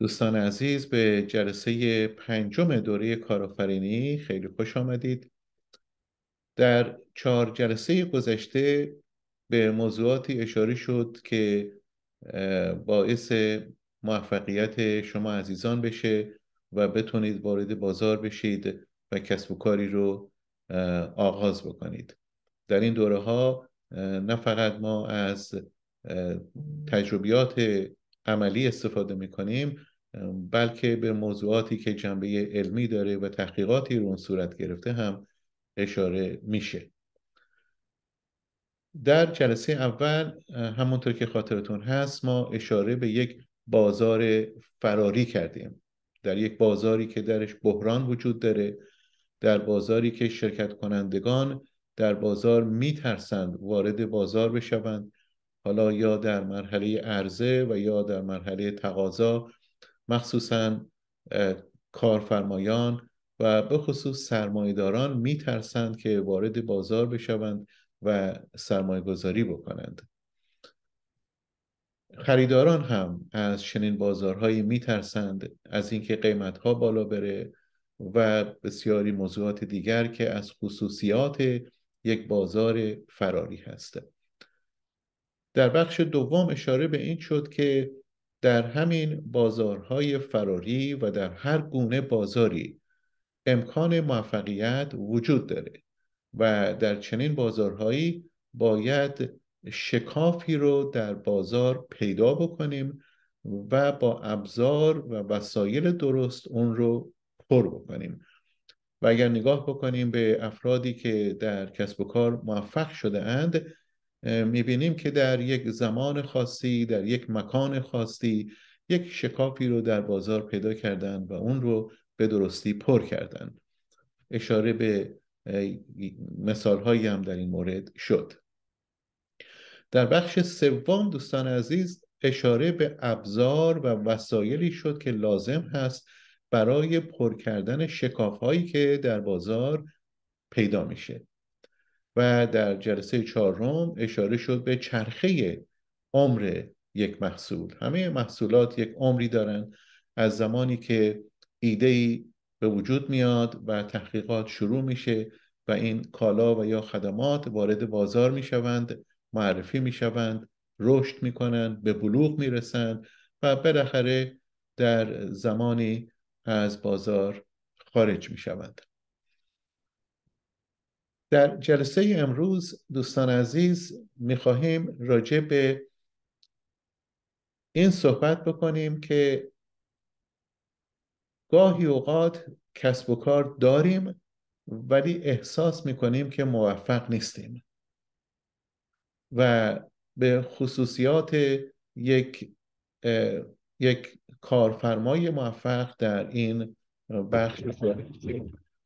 دوستان عزیز به جلسه پنجم دوره کارآفرینی خیلی خوش آمدید در چهار جلسه گذشته به موضوعاتی اشاره شد که باعث موفقیت شما عزیزان بشه و بتونید وارد بازار بشید و کسب و کاری رو آغاز بکنید در این دوره ها نه فقط ما از تجربیات عملی استفاده میکنیم بلکه به موضوعاتی که جنبه علمی داره و تحقیقاتی رو اون صورت گرفته هم اشاره میشه در جلسه اول همونطور که خاطرتون هست ما اشاره به یک بازار فراری کردیم در یک بازاری که درش بحران وجود داره در بازاری که شرکت کنندگان در بازار میترسند وارد بازار بشوند حالا یا در مرحله عرضه و یا در مرحله تقاضا مخصوصا کارفرمایان و به خصوص سرمایداران میترسند که وارد بازار بشوند و سرمایه گذاری بکنند خریداران هم از چنین بازارهایی میترسند از اینکه قیمتها بالا بره و بسیاری موضوعات دیگر که از خصوصیات یک بازار فراری هستند در بخش دوم اشاره به این شد که در همین بازارهای فراری و در هر گونه بازاری امکان موفقیت وجود داره و در چنین بازارهایی باید شکافی رو در بازار پیدا بکنیم و با ابزار و وسایل درست اون رو پر بکنیم و اگر نگاه بکنیم به افرادی که در کسب و کار موفق شده اند میبینیم که در یک زمان خاصی در یک مکان خاصی یک شکافی رو در بازار پیدا کردند و اون رو به درستی پر کردند اشاره به مثال هایی هم در این مورد شد در بخش سوم دوستان عزیز اشاره به ابزار و وسایلی شد که لازم هست برای پر کردن شکاف هایی که در بازار پیدا میشه و در جلسه چهارم اشاره شد به چرخه عمر یک محصول همه محصولات یک عمری دارن از زمانی که ایده ای به وجود میاد و تحقیقات شروع میشه و این کالا و یا خدمات وارد بازار میشوند معرفی میشوند رشد میکنند به بلوغ میرسند و بالاخره در زمانی از بازار خارج میشوند در جلسه امروز دوستان عزیز میخواهیم راجع به این صحبت بکنیم که گاهی اوقات کسب و کار داریم ولی احساس میکنیم که موفق نیستیم و به خصوصیات یک یک کارفرمای موفق در این بخش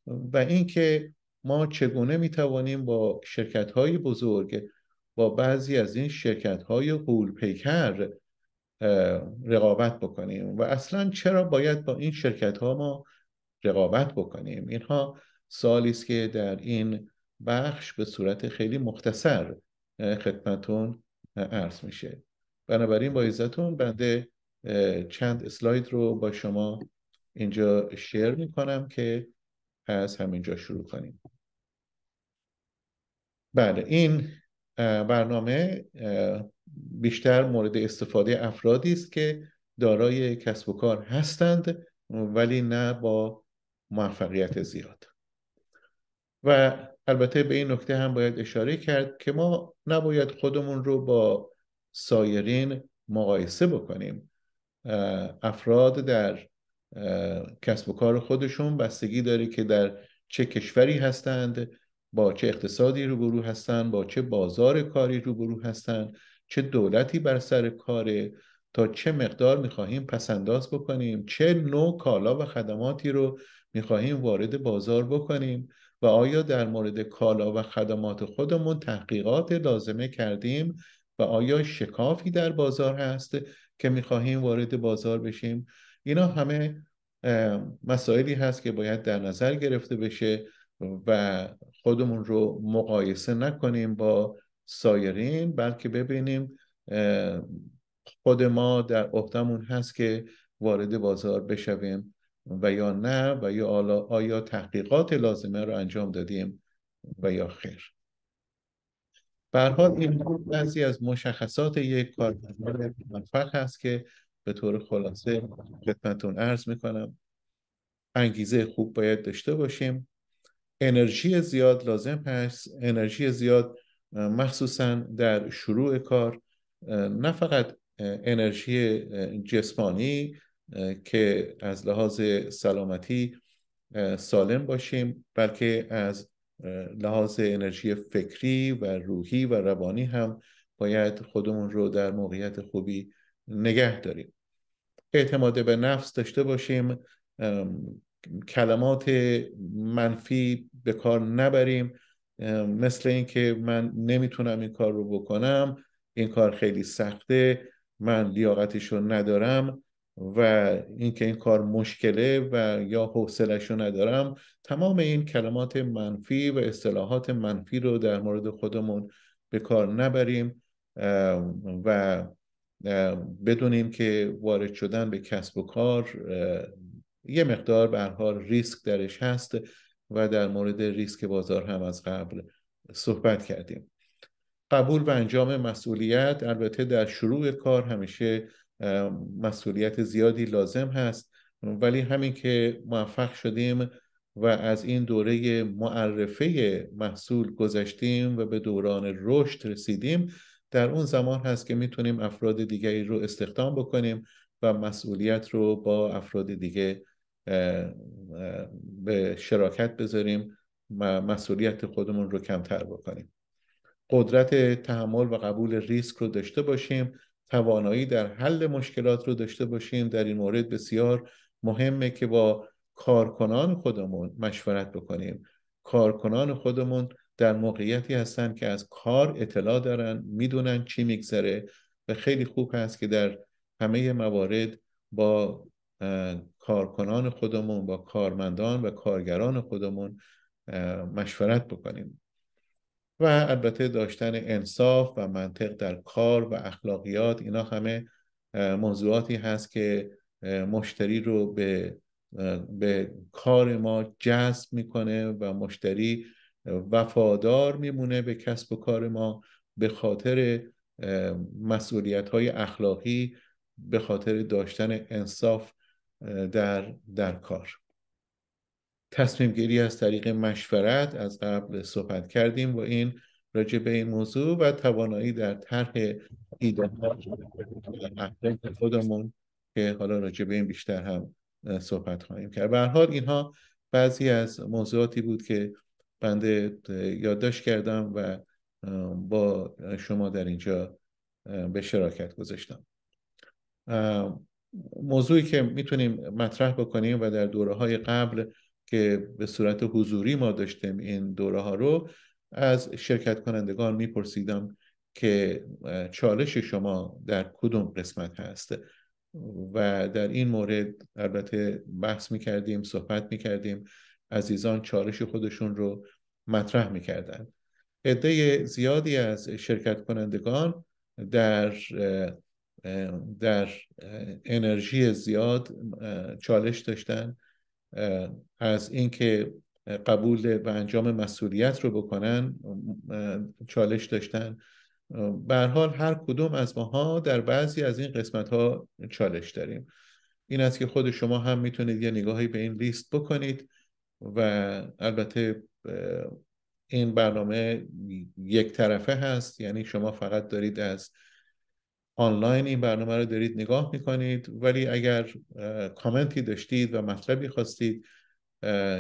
و اینکه ما چگونه می توانیم با شرکت های بزرگ با بعضی از این شرکت های قول پیکر رقابت بکنیم و اصلا چرا باید با این شرکت ها ما رقابت بکنیم اینها سالی است که در این بخش به صورت خیلی مختصر خدمتون عرض میشه بنابراین با عزتون بنده چند اسلاید رو با شما اینجا شیر میکنم که از همینجا شروع کنیم بله این برنامه بیشتر مورد استفاده افرادی است که دارای کسب و کار هستند ولی نه با موفقیت زیاد و البته به این نکته هم باید اشاره کرد که ما نباید خودمون رو با سایرین مقایسه بکنیم افراد در کسب و کار خودشون بستگی داره که در چه کشوری هستند با چه اقتصادی روبرو هستن با چه بازار کاری روبرو هستن چه دولتی بر سر کاره تا چه مقدار میخواهیم پسنداز بکنیم چه نوع کالا و خدماتی رو میخواهیم وارد بازار بکنیم و آیا در مورد کالا و خدمات خودمون تحقیقات لازمه کردیم و آیا شکافی در بازار هست که میخواهیم وارد بازار بشیم اینا همه مسائلی هست که باید در نظر گرفته بشه و خودمون رو مقایسه نکنیم با سایرین بلکه ببینیم خود ما در عهدمون هست که وارد بازار بشویم و یا نه و یا آیا تحقیقات لازمه رو انجام دادیم و یا خیر به حال این بعضی از مشخصات یک کارمندان موفق هست که به طور خلاصه خدمتتون عرض میکنم انگیزه خوب باید داشته باشیم انرژی زیاد لازم هست انرژی زیاد مخصوصا در شروع کار نه فقط انرژی جسمانی که از لحاظ سلامتی سالم باشیم بلکه از لحاظ انرژی فکری و روحی و روانی هم باید خودمون رو در موقعیت خوبی نگه داریم اعتماد به نفس داشته باشیم کلمات منفی به کار نبریم مثل اینکه من نمیتونم این کار رو بکنم این کار خیلی سخته من لیاقتش رو ندارم و اینکه این کار مشکله و یا حوصلش رو ندارم تمام این کلمات منفی و اصطلاحات منفی رو در مورد خودمون به کار نبریم و بدونیم که وارد شدن به کسب و کار یه مقدار به ریسک درش هست و در مورد ریسک بازار هم از قبل صحبت کردیم قبول و انجام مسئولیت البته در شروع کار همیشه مسئولیت زیادی لازم هست ولی همین که موفق شدیم و از این دوره معرفه محصول گذشتیم و به دوران رشد رسیدیم در اون زمان هست که میتونیم افراد دیگری رو استخدام بکنیم و مسئولیت رو با افراد دیگه به شراکت بذاریم و مسئولیت خودمون رو کمتر بکنیم قدرت تحمل و قبول ریسک رو داشته باشیم توانایی در حل مشکلات رو داشته باشیم در این مورد بسیار مهمه که با کارکنان خودمون مشورت بکنیم کارکنان خودمون در موقعیتی هستن که از کار اطلاع دارن میدونن چی میگذره و خیلی خوب هست که در همه موارد با کارکنان خودمون با کارمندان و کارگران خودمون مشورت بکنیم و البته داشتن انصاف و منطق در کار و اخلاقیات اینا همه موضوعاتی هست که مشتری رو به, به کار ما جذب میکنه و مشتری وفادار میمونه به کسب و کار ما به خاطر مسئولیت های اخلاقی به خاطر داشتن انصاف در, در کار تصمیم گیری از طریق مشورت از قبل صحبت کردیم با این راجع به این موضوع و توانایی در طرح ایده خودمون که حالا راجع به این بیشتر هم صحبت خواهیم کرد به حال اینها بعضی از موضوعاتی بود که بنده یادداشت کردم و با شما در اینجا به شراکت گذاشتم موضوعی که میتونیم مطرح بکنیم و در دوره های قبل که به صورت حضوری ما داشتیم این دوره ها رو از شرکت کنندگان میپرسیدم که چالش شما در کدوم قسمت هست و در این مورد البته بحث میکردیم صحبت میکردیم عزیزان چالش خودشون رو مطرح میکردن عده زیادی از شرکت کنندگان در در انرژی زیاد چالش داشتن از اینکه قبول و انجام مسئولیت رو بکنن چالش داشتن به حال هر کدوم از ماها در بعضی از این قسمت ها چالش داریم این است که خود شما هم میتونید یه نگاهی به این لیست بکنید و البته این برنامه یک طرفه هست یعنی شما فقط دارید از آنلاین این برنامه رو دارید نگاه میکنید ولی اگر کامنتی داشتید و مطلبی خواستید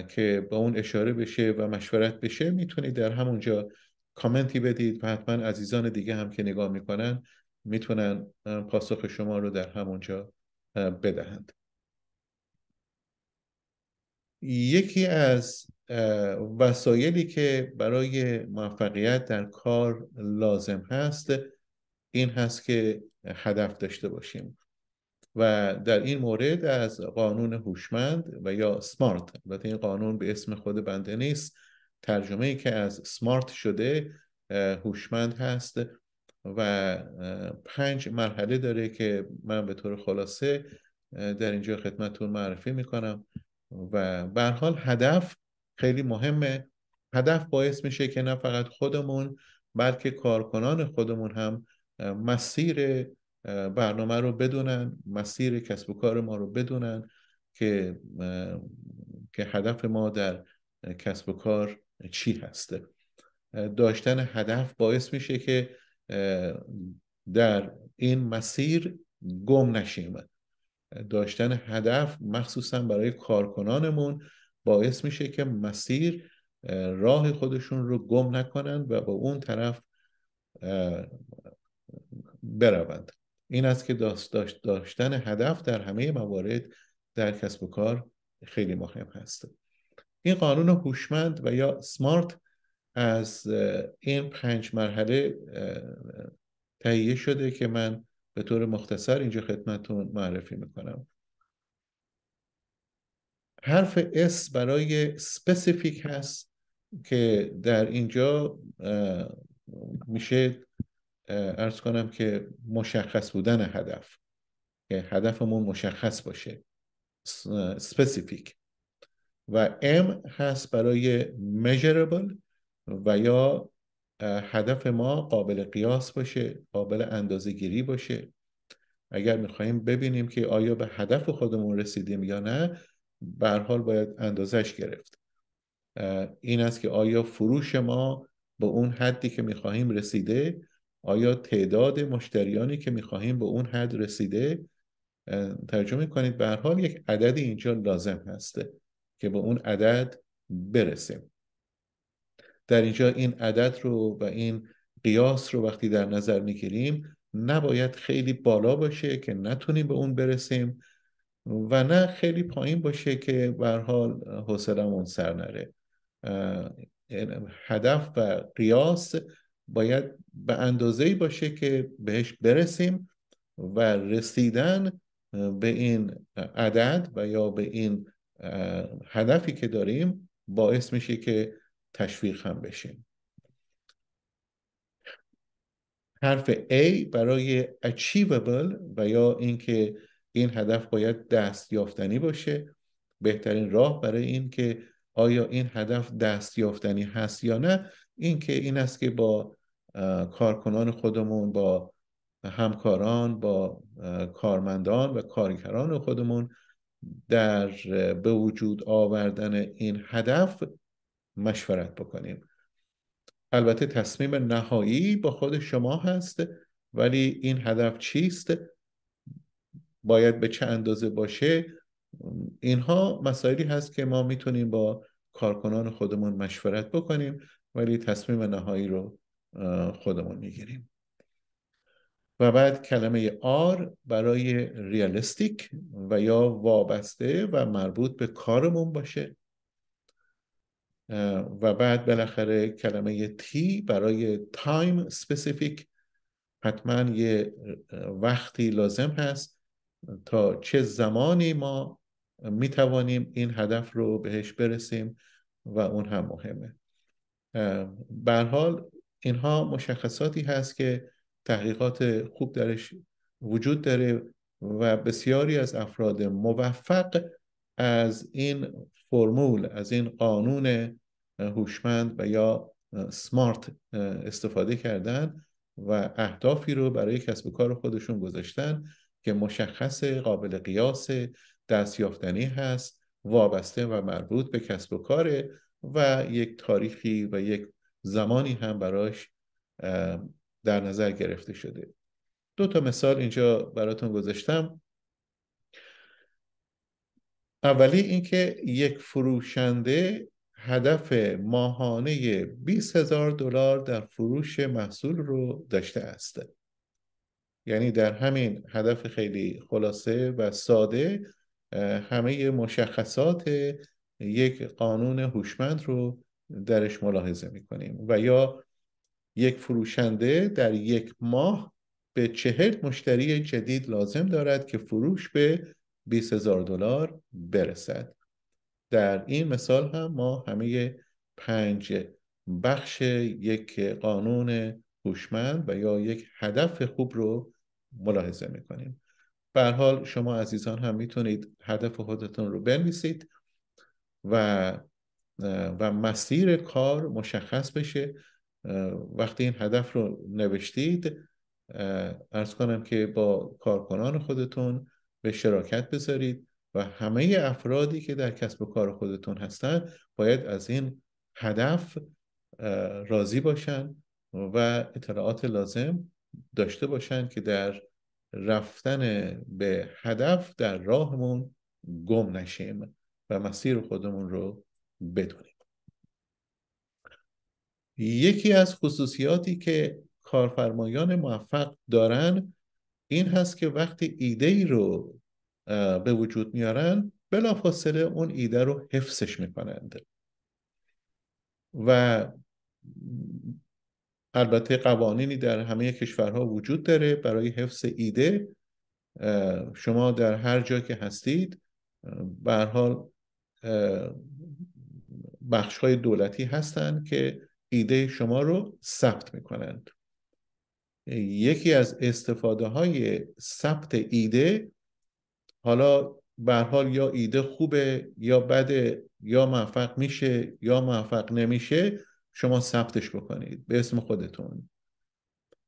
که به اون اشاره بشه و مشورت بشه میتونید در همونجا کامنتی بدید و حتما عزیزان دیگه هم که نگاه میکنن میتونن پاسخ شما رو در همونجا بدهند یکی از وسایلی که برای موفقیت در کار لازم هست این هست که هدف داشته باشیم و در این مورد از قانون هوشمند و یا سمارت البته این قانون به اسم خود بنده نیست ترجمه ای که از سمارت شده هوشمند هست و پنج مرحله داره که من به طور خلاصه در اینجا خدمتتون معرفی میکنم و به حال هدف خیلی مهمه هدف باعث میشه که نه فقط خودمون بلکه کارکنان خودمون هم مسیر برنامه رو بدونن مسیر کسب و کار ما رو بدونن که که هدف ما در کسب و کار چی هسته داشتن هدف باعث میشه که در این مسیر گم نشیم داشتن هدف مخصوصا برای کارکنانمون باعث میشه که مسیر راه خودشون رو گم نکنن و با اون طرف بروند این است که داشتن هدف در همه موارد در کسب و کار خیلی مهم هست این قانون هوشمند و یا سمارت از این پنج مرحله تهیه شده که من به طور مختصر اینجا خدمتتون معرفی میکنم حرف S برای سپسیفیک هست که در اینجا میشه ارز کنم که مشخص بودن هدف که هدفمون مشخص باشه سپسیفیک و M هست برای measurable و یا هدف ما قابل قیاس باشه قابل اندازه گیری باشه اگر میخواییم ببینیم که آیا به هدف خودمون رسیدیم یا نه به حال باید اندازش گرفت این است که آیا فروش ما به اون حدی که میخواهیم رسیده آیا تعداد مشتریانی که میخواهیم به اون حد رسیده ترجمه کنید به حال یک عدد اینجا لازم هست که به اون عدد برسیم در اینجا این عدد رو و این قیاس رو وقتی در نظر میگیریم نباید خیلی بالا باشه که نتونیم به اون برسیم و نه خیلی پایین باشه که به حال حوصلمون سر نره یعنی هدف و قیاس باید به اندازه باشه که بهش برسیم و رسیدن به این عدد و یا به این هدفی که داریم باعث میشه که تشویق هم بشیم حرف A برای achievable و یا اینکه این هدف باید دست یافتنی باشه بهترین راه برای این که آیا این هدف دست یافتنی هست یا نه این که این است که با کارکنان خودمون با همکاران با کارمندان و کارگران خودمون در به وجود آوردن این هدف مشورت بکنیم البته تصمیم نهایی با خود شما هست ولی این هدف چیست باید به چه اندازه باشه اینها مسائلی هست که ما میتونیم با کارکنان خودمون مشورت بکنیم ولی تصمیم نهایی رو خودمون میگیریم و بعد کلمه آر برای ریالستیک و یا وابسته و مربوط به کارمون باشه و بعد بالاخره کلمه تی برای تایم سپسیفیک حتما یه وقتی لازم هست تا چه زمانی ما میتوانیم این هدف رو بهش برسیم و اون هم مهمه به حال اینها مشخصاتی هست که تحقیقات خوب درش وجود داره و بسیاری از افراد موفق از این فرمول از این قانون هوشمند و یا سمارت استفاده کردن و اهدافی رو برای کسب و کار خودشون گذاشتن که مشخص قابل قیاس دستیافتنی هست وابسته و مربوط به کسب و کاره و یک تاریخی و یک زمانی هم براش در نظر گرفته شده دو تا مثال اینجا براتون گذاشتم اولی اینکه یک فروشنده هدف ماهانه 20 هزار دلار در فروش محصول رو داشته است یعنی در همین هدف خیلی خلاصه و ساده همه مشخصات یک قانون هوشمند رو درش ملاحظه میکنیم و یا یک فروشنده در یک ماه به چهل مشتری جدید لازم دارد که فروش به 20 هزار دلار برسد در این مثال هم ما همه پنج بخش یک قانون هوشمند و یا یک هدف خوب رو ملاحظه میکنیم به حال شما عزیزان هم میتونید هدف خودتون رو بنویسید و و مسیر کار مشخص بشه وقتی این هدف رو نوشتید ارز کنم که با کارکنان خودتون به شراکت بذارید و همه افرادی که در کسب و کار خودتون هستند باید از این هدف راضی باشن و اطلاعات لازم داشته باشن که در رفتن به هدف در راهمون گم نشیم و مسیر خودمون رو بدونیم یکی از خصوصیاتی که کارفرمایان موفق دارن این هست که وقتی ایده ای رو به وجود میارن بلافاصله اون ایده رو حفظش میکنند و البته قوانینی در همه کشورها وجود داره برای حفظ ایده شما در هر جا که هستید به حال بخش های دولتی هستند که ایده شما رو ثبت میکنند یکی از استفاده های ثبت ایده حالا به حال یا ایده خوبه یا بده یا موفق میشه یا موفق نمیشه شما ثبتش بکنید به اسم خودتون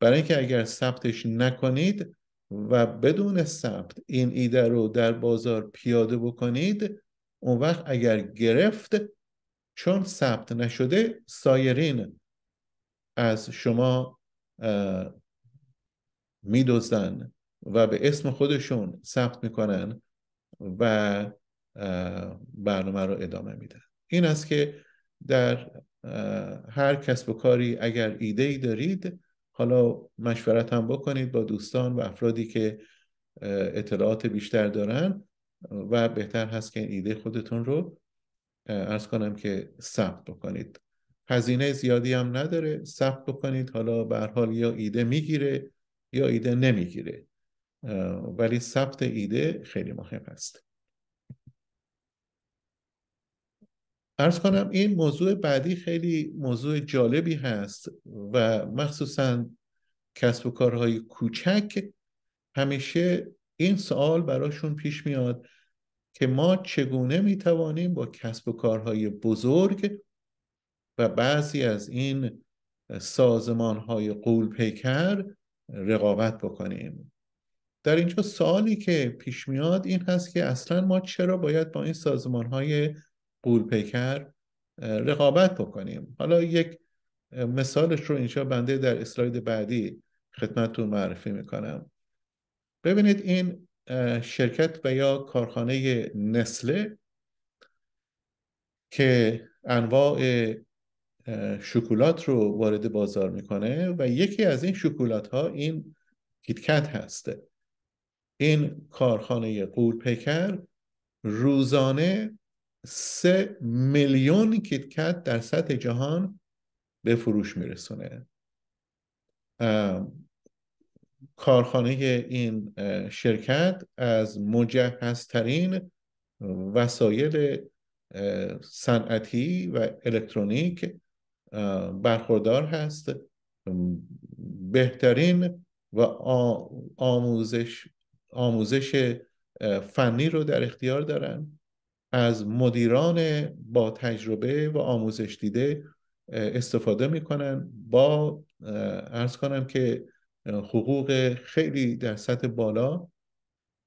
برای اینکه اگر ثبتش نکنید و بدون ثبت این ایده رو در بازار پیاده بکنید اون وقت اگر گرفت چون ثبت نشده سایرین از شما میدوزن و به اسم خودشون ثبت میکنن و برنامه رو ادامه میدن این است که در هر کسب و کاری اگر ایده ای دارید حالا مشورت هم بکنید با دوستان و افرادی که اطلاعات بیشتر دارن و بهتر هست که این ایده خودتون رو ارز کنم که ثبت بکنید هزینه زیادی هم نداره ثبت بکنید حالا به حال یا ایده میگیره یا ایده نمیگیره ولی ثبت ایده خیلی مهم است ارز کنم این موضوع بعدی خیلی موضوع جالبی هست و مخصوصا کسب و کارهای کوچک همیشه این سوال براشون پیش میاد که ما چگونه می توانیم با کسب و کارهای بزرگ و بعضی از این سازمان های قول پیکر رقابت بکنیم در اینجا سوالی که پیش میاد این هست که اصلا ما چرا باید با این سازمان های قول پیکر رقابت بکنیم حالا یک مثالش رو اینجا بنده در اسلاید بعدی خدمتتون معرفی میکنم ببینید این شرکت و یا کارخانه نسله که انواع شکلات رو وارد بازار میکنه و یکی از این شکلات ها این کیتکت هسته این کارخانه قول روزانه سه میلیون کیتکت در سطح جهان به فروش میرسونه کارخانه این شرکت از مجهزترین وسایل صنعتی و الکترونیک برخوردار هست بهترین و آموزش آموزش فنی رو در اختیار دارن از مدیران با تجربه و آموزش دیده استفاده میکنن با ارز کنم که حقوق خیلی در سطح بالا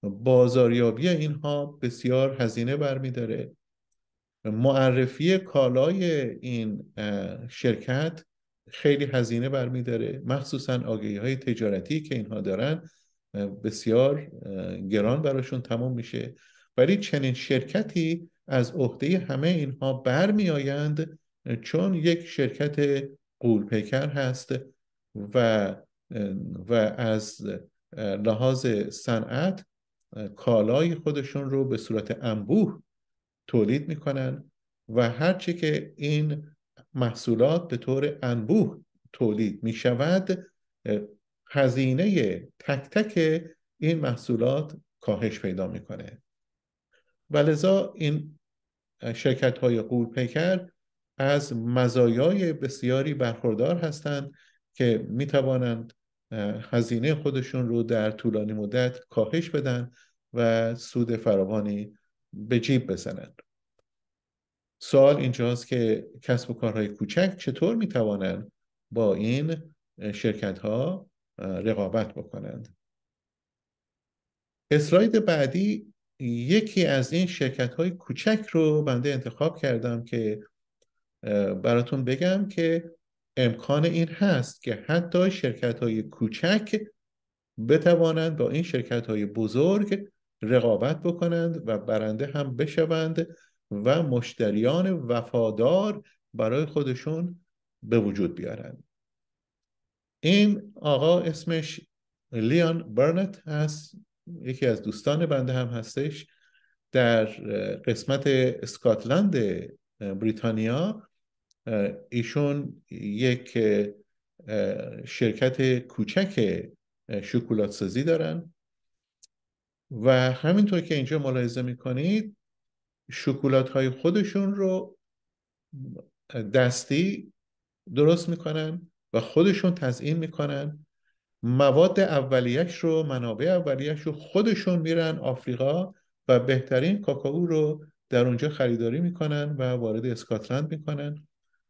بازاریابی اینها بسیار هزینه برمیداره معرفی کالای این شرکت خیلی هزینه برمیداره مخصوصا آگهی های تجارتی که اینها دارن بسیار گران براشون تمام میشه ولی چنین شرکتی از عهده همه اینها برمیآیند چون یک شرکت قولپیکر هست و و از لحاظ صنعت کالای خودشون رو به صورت انبوه تولید میکنن و هرچی که این محصولات به طور انبوه تولید می شود هزینه تک تک این محصولات کاهش پیدا میکنه و لذا این شرکت های قول پیکر از مزایای بسیاری برخوردار هستند که می توانند هزینه خودشون رو در طولانی مدت کاهش بدن و سود فراوانی به جیب بزنند سوال اینجاست که کسب و کارهای کوچک چطور میتوانند با این شرکت ها رقابت بکنند اسلاید بعدی یکی از این شرکت های کوچک رو بنده انتخاب کردم که براتون بگم که امکان این هست که حتی شرکت های کوچک بتوانند با این شرکت های بزرگ رقابت بکنند و برنده هم بشوند و مشتریان وفادار برای خودشون به وجود بیارند این آقا اسمش لیان برنت هست یکی از دوستان بنده هم هستش در قسمت اسکاتلند بریتانیا ایشون یک شرکت کوچک شکلات سازی دارن و همینطور که اینجا ملاحظه میکنید شکلات های خودشون رو دستی درست میکنن و خودشون تزئین میکنن مواد اولیش رو منابع اولیش رو خودشون میرن آفریقا و بهترین کاکائو رو در اونجا خریداری میکنن و وارد اسکاتلند میکنن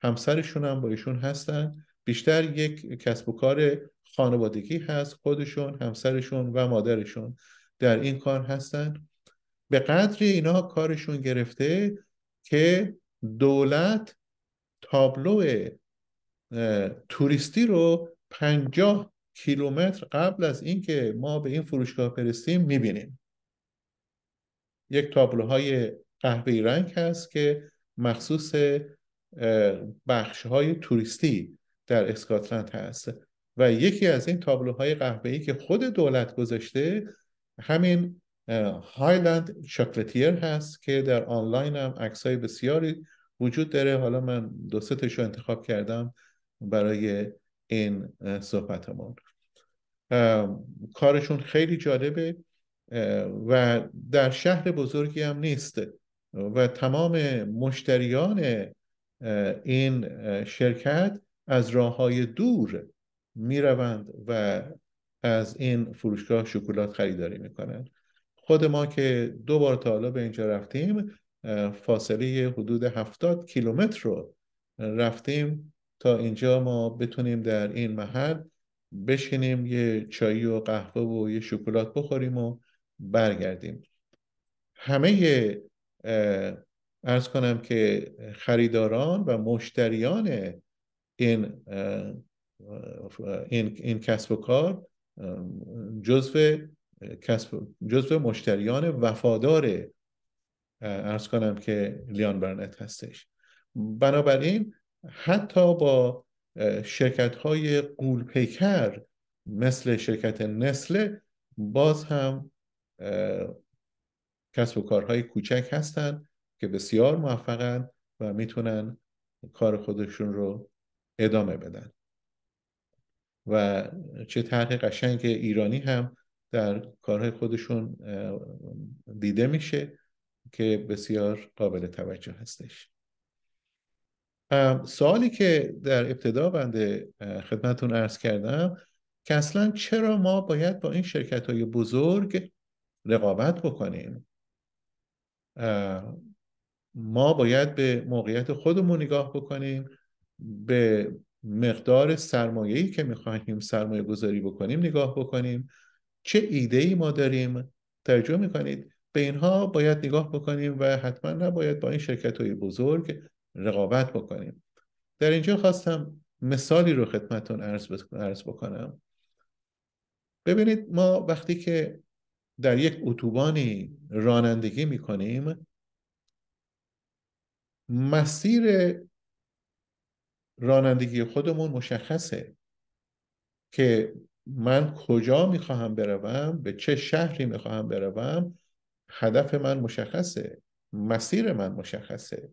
همسرشون هم با ایشون هستن بیشتر یک کسب و کار خانوادگی هست خودشون همسرشون و مادرشون در این کار هستن به قدری اینا کارشون گرفته که دولت تابلو توریستی رو پنجاه کیلومتر قبل از اینکه ما به این فروشگاه برسیم میبینیم یک تابلوهای قهوه‌ای رنگ هست که مخصوص بخش های توریستی در اسکاتلند هست و یکی از این تابلوهای ای که خود دولت گذاشته همین هایلند چاکلتیر هست که در آنلاین هم عکسای بسیاری وجود داره حالا من دو رو انتخاب کردم برای این صحبتمون کارشون خیلی جالبه و در شهر بزرگی هم نیست و تمام مشتریان این شرکت از راه های دور میروند و از این فروشگاه شکلات خریداری کنند خود ما که دو بار تا حالا به اینجا رفتیم فاصله حدود 70 کیلومتر رو رفتیم تا اینجا ما بتونیم در این محل بشینیم یه چایی و قهوه و یه شکلات بخوریم و برگردیم همه ارز کنم که خریداران و مشتریان این این, کسب و کار جزو کسب مشتریان وفادار ارز کنم که لیان برنت هستش بنابراین حتی با شرکت های قول پیکر مثل شرکت نسله باز هم کسب و کارهای کوچک هستند که بسیار موفقن و میتونن کار خودشون رو ادامه بدن و چه طرح قشنگ ایرانی هم در کارهای خودشون دیده میشه که بسیار قابل توجه هستش سوالی که در ابتدا بنده خدمتون ارز کردم که اصلا چرا ما باید با این شرکت های بزرگ رقابت بکنیم ما باید به موقعیت خودمون نگاه بکنیم به مقدار سرمایه‌ای که میخواهیم سرمایه گذاری بکنیم نگاه بکنیم چه ایده ای ما داریم ترجمه میکنید به اینها باید نگاه بکنیم و حتما نباید با این شرکت های بزرگ رقابت بکنیم در اینجا خواستم مثالی رو خدمتون عرض بکنم ببینید ما وقتی که در یک اتوبانی رانندگی میکنیم مسیر رانندگی خودمون مشخصه که من کجا میخواهم بروم به چه شهری میخواهم بروم هدف من مشخصه مسیر من مشخصه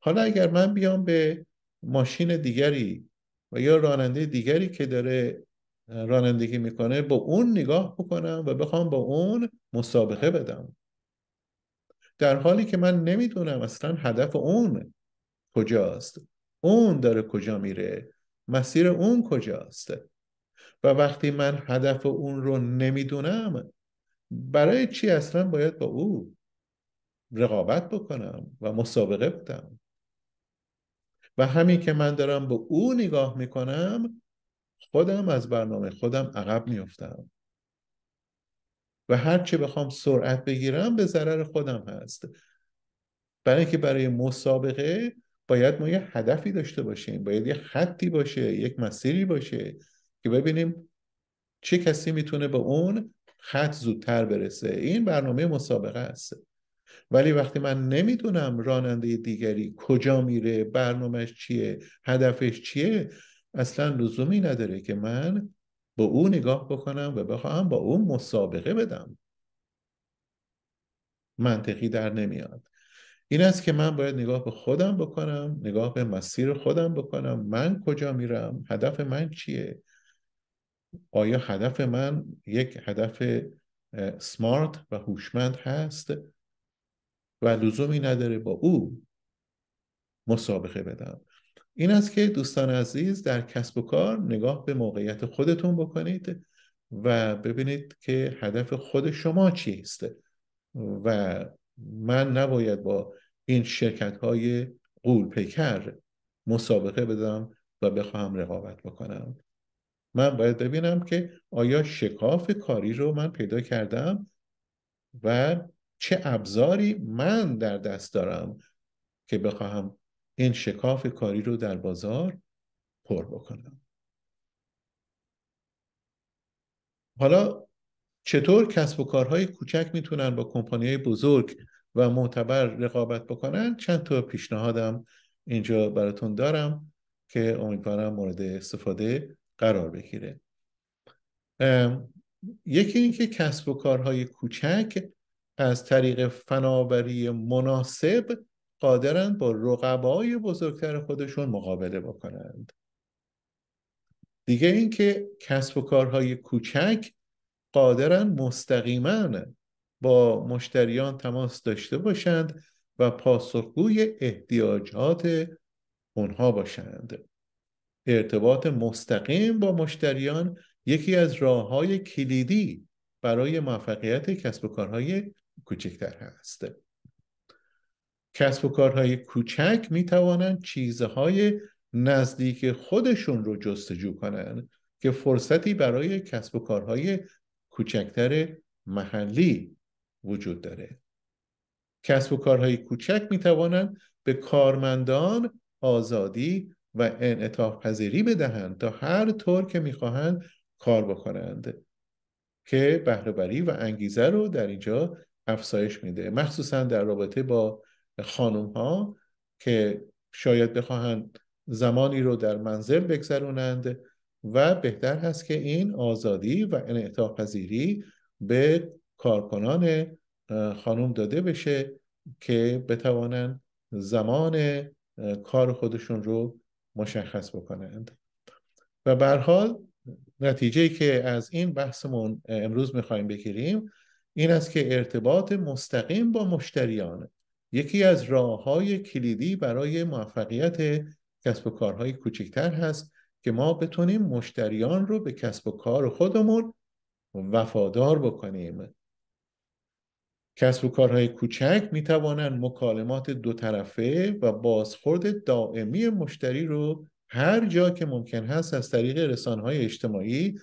حالا اگر من بیام به ماشین دیگری و یا راننده دیگری که داره رانندگی میکنه با اون نگاه بکنم و بخوام با اون مسابقه بدم در حالی که من نمیدونم اصلا هدف اون کجاست اون داره کجا میره مسیر اون کجاست و وقتی من هدف اون رو نمیدونم برای چی اصلا باید با او رقابت بکنم و مسابقه بدم و همین که من دارم به او نگاه میکنم خودم از برنامه خودم عقب میفتم و هر چه بخوام سرعت بگیرم به ضرر خودم هست برای اینکه برای مسابقه باید ما یه هدفی داشته باشیم باید یه خطی باشه یک مسیری باشه که ببینیم چه کسی میتونه به اون خط زودتر برسه این برنامه مسابقه است ولی وقتی من نمیدونم راننده دیگری کجا میره برنامهش چیه هدفش چیه اصلا لزومی نداره که من به او نگاه بکنم و بخواهم با او مسابقه بدم منطقی در نمیاد این است که من باید نگاه به خودم بکنم نگاه به مسیر خودم بکنم من کجا میرم هدف من چیه آیا هدف من یک هدف سمارت و هوشمند هست و لزومی نداره با او مسابقه بدم این است که دوستان عزیز در کسب و کار نگاه به موقعیت خودتون بکنید و ببینید که هدف خود شما چیست و من نباید با این شرکت های قول پیکر مسابقه بدم و بخواهم رقابت بکنم من باید ببینم که آیا شکاف کاری رو من پیدا کردم و چه ابزاری من در دست دارم که بخواهم این شکاف کاری رو در بازار پر بکنم حالا چطور کسب و کارهای کوچک میتونن با کمپانیهای بزرگ و معتبر رقابت بکنن چند تا پیشنهادم اینجا براتون دارم که امیدوارم مورد استفاده قرار بگیره یکی اینکه کسب و کارهای کوچک از طریق فناوری مناسب قادرند با رقبای بزرگتر خودشون مقابله بکنند دیگه اینکه کسب و کارهای کوچک قادرن مستقیما با مشتریان تماس داشته باشند و پاسخگوی احتیاجات اونها باشند ارتباط مستقیم با مشتریان یکی از راه های کلیدی برای موفقیت کسب و کارهای کوچکتر هست کسب و کارهای کوچک می توانند چیزهای نزدیک خودشون رو جستجو کنند که فرصتی برای کسب و کارهای کوچکتر محلی وجود داره کسب و کارهای کوچک می توانند به کارمندان آزادی و انعطاف پذیری بدهند تا هر طور که میخواهند کار بکنند که بهرهبری و انگیزه رو در اینجا افزایش میده مخصوصا در رابطه با خانوم ها که شاید بخواهند زمانی رو در منزل بگذرونند و بهتر هست که این آزادی و انعطاف پذیری به کارکنان خانوم داده بشه که بتوانند زمان کار خودشون رو مشخص بکنند و به نتیجه که از این بحثمون امروز میخوایم بگیریم این است که ارتباط مستقیم با مشتریان یکی از راه های کلیدی برای موفقیت کسب و کارهای کوچکتر هست که ما بتونیم مشتریان رو به کسب و کار خودمون وفادار بکنیم کسب و کارهای کوچک می توانند مکالمات دو طرفه و بازخورد دائمی مشتری رو هر جا که ممکن هست از طریق رسانهای اجتماعی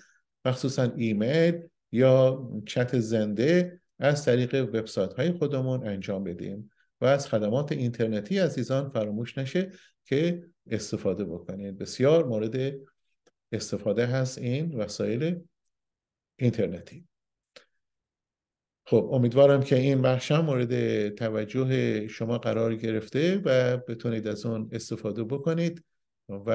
مخصوصا ایمیل یا چت زنده از طریق وبسایت های خودمون انجام بدیم و از خدمات اینترنتی عزیزان فراموش نشه که استفاده بکنید بسیار مورد استفاده هست این وسایل اینترنتی خب امیدوارم که این بخش مورد توجه شما قرار گرفته و بتونید از اون استفاده بکنید و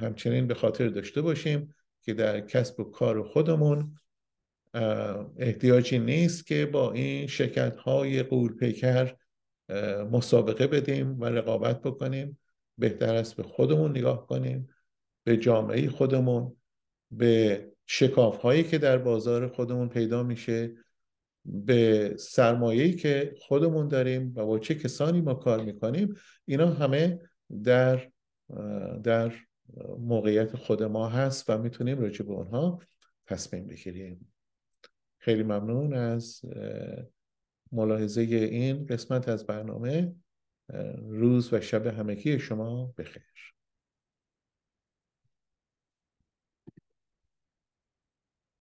همچنین به خاطر داشته باشیم که در کسب و کار خودمون احتیاجی نیست که با این شرکت های قول پیکر مسابقه بدیم و رقابت بکنیم بهتر است به خودمون نگاه کنیم به جامعه خودمون به شکاف هایی که در بازار خودمون پیدا میشه به سرمایه‌ای که خودمون داریم و با چه کسانی ما کار میکنیم اینا همه در در موقعیت خود ما هست و میتونیم راجع به اونها تصمیم بگیریم خیلی ممنون از ملاحظه این قسمت از برنامه روز و شب همگی شما بخیر